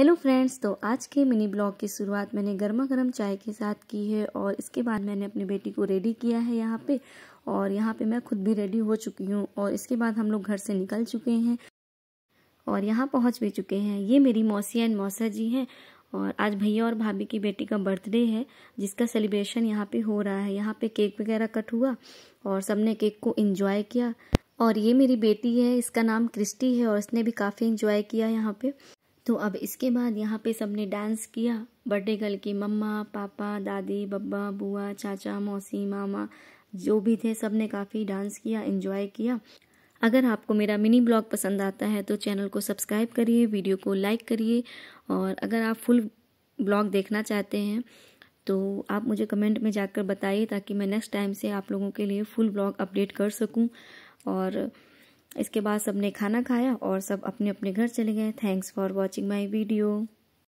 hello friends तो आज के मिनी ब्लॉग की शुरुआत मैंने गर्मा गर्म चाय के साथ की है और इसके बाद मैंने अपनी बेटी को रेडी किया है यहाँ पे और यहाँ पे मैं खुद भी रेडी हो चुकी हूँ और इसके बाद हम लोग घर से निकल चुके हैं और यहाँ पहुँच भी चुके हैं ये मेरी मौसी एंड मौसा जी हैं और आज भैया और भाभी की बेटी का बर्थडे है जिसका सेलिब्रेशन यहाँ पे हो रहा है यहाँ पर केक वगैरह कट हुआ और सबने केक को इन्जॉय किया और ये मेरी बेटी है इसका नाम क्रिस्टी है और इसने भी काफ़ी इन्जॉय किया यहाँ पर तो अब इसके बाद यहाँ पे सबने डांस किया बर्थडे गर्ल की मम्मा पापा दादी बब्बा बुआ चाचा मौसी मामा जो भी थे सब ने काफ़ी डांस किया इन्जॉय किया अगर आपको मेरा मिनी ब्लॉग पसंद आता है तो चैनल को सब्सक्राइब करिए वीडियो को लाइक करिए और अगर आप फुल ब्लॉग देखना चाहते हैं तो आप मुझे कमेंट में जाकर बताइए ताकि मैं नेक्स्ट टाइम से आप लोगों के लिए फुल ब्लॉग अपडेट कर सकूं और इसके बाद सबने खाना खाया और सब अपने अपने घर चले गए thanks for watching my video